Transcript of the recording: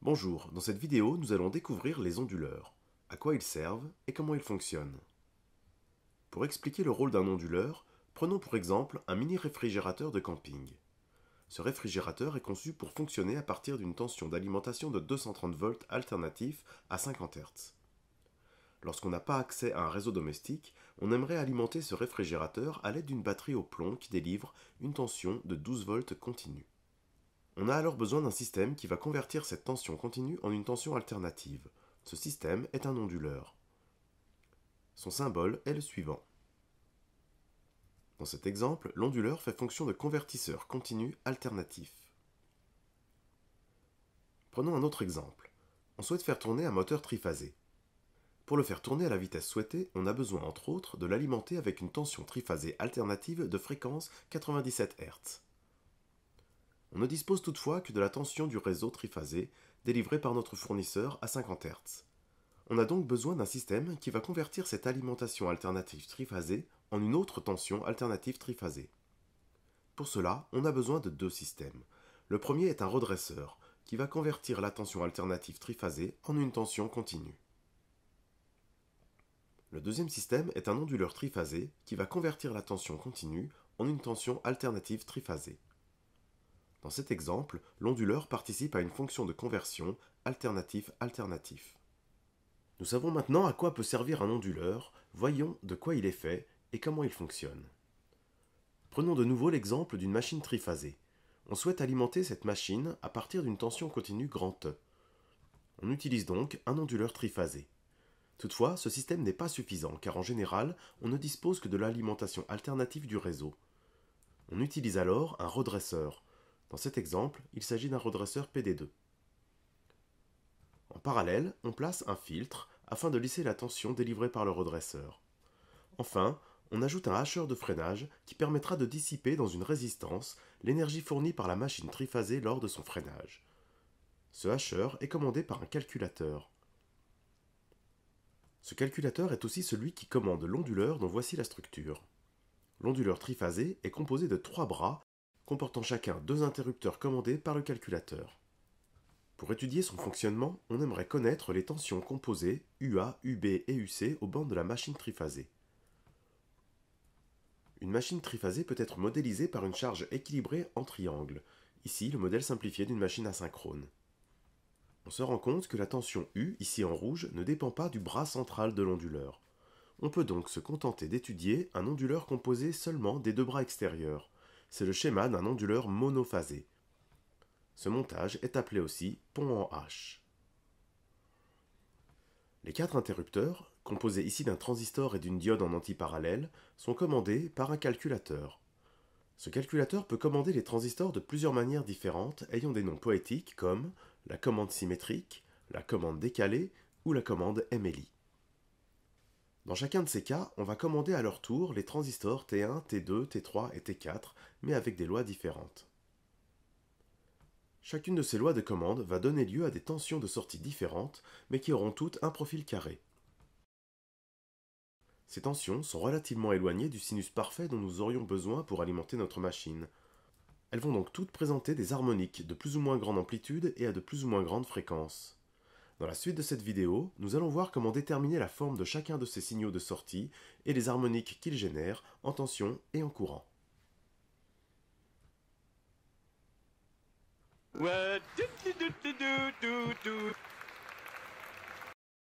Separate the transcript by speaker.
Speaker 1: Bonjour, dans cette vidéo, nous allons découvrir les onduleurs, à quoi ils servent et comment ils fonctionnent. Pour expliquer le rôle d'un onduleur, prenons pour exemple un mini réfrigérateur de camping. Ce réfrigérateur est conçu pour fonctionner à partir d'une tension d'alimentation de 230 volts alternatif à 50 Hz. Lorsqu'on n'a pas accès à un réseau domestique, on aimerait alimenter ce réfrigérateur à l'aide d'une batterie au plomb qui délivre une tension de 12 volts continue. On a alors besoin d'un système qui va convertir cette tension continue en une tension alternative. Ce système est un onduleur. Son symbole est le suivant. Dans cet exemple, l'onduleur fait fonction de convertisseur continu alternatif. Prenons un autre exemple. On souhaite faire tourner un moteur triphasé. Pour le faire tourner à la vitesse souhaitée, on a besoin entre autres de l'alimenter avec une tension triphasée alternative de fréquence 97 Hz. On ne dispose toutefois que de la tension du réseau triphasé délivré par notre fournisseur à 50 Hz. On a donc besoin d'un système qui va convertir cette alimentation alternative triphasée en une autre tension alternative triphasée. Pour cela, on a besoin de deux systèmes. Le premier est un redresseur, qui va convertir la tension alternative triphasée en une tension continue. Le deuxième système est un onduleur triphasé qui va convertir la tension continue en une tension alternative triphasée. Dans cet exemple, l'onduleur participe à une fonction de conversion alternatif-alternatif. Nous savons maintenant à quoi peut servir un onduleur, voyons de quoi il est fait et comment il fonctionne. Prenons de nouveau l'exemple d'une machine triphasée. On souhaite alimenter cette machine à partir d'une tension continue grande. E. On utilise donc un onduleur triphasé. Toutefois, ce système n'est pas suffisant car en général, on ne dispose que de l'alimentation alternative du réseau. On utilise alors un redresseur, dans cet exemple, il s'agit d'un redresseur PD2. En parallèle, on place un filtre afin de lisser la tension délivrée par le redresseur. Enfin, on ajoute un hacheur de freinage qui permettra de dissiper dans une résistance l'énergie fournie par la machine triphasée lors de son freinage. Ce hacheur est commandé par un calculateur. Ce calculateur est aussi celui qui commande l'onduleur dont voici la structure. L'onduleur triphasé est composé de trois bras comportant chacun deux interrupteurs commandés par le calculateur. Pour étudier son fonctionnement, on aimerait connaître les tensions composées UA, UB et UC aux bandes de la machine triphasée. Une machine triphasée peut être modélisée par une charge équilibrée en triangle, ici le modèle simplifié d'une machine asynchrone. On se rend compte que la tension U, ici en rouge, ne dépend pas du bras central de l'onduleur. On peut donc se contenter d'étudier un onduleur composé seulement des deux bras extérieurs, c'est le schéma d'un onduleur monophasé. Ce montage est appelé aussi pont en H. Les quatre interrupteurs, composés ici d'un transistor et d'une diode en antiparallèle, sont commandés par un calculateur. Ce calculateur peut commander les transistors de plusieurs manières différentes ayant des noms poétiques comme la commande symétrique, la commande décalée ou la commande MLI. Dans chacun de ces cas, on va commander à leur tour les transistors T1, T2, T3 et T4, mais avec des lois différentes. Chacune de ces lois de commande va donner lieu à des tensions de sortie différentes, mais qui auront toutes un profil carré. Ces tensions sont relativement éloignées du sinus parfait dont nous aurions besoin pour alimenter notre machine. Elles vont donc toutes présenter des harmoniques de plus ou moins grande amplitude et à de plus ou moins grande fréquence. Dans la suite de cette vidéo, nous allons voir comment déterminer la forme de chacun de ces signaux de sortie et les harmoniques qu'ils génèrent en tension et en courant.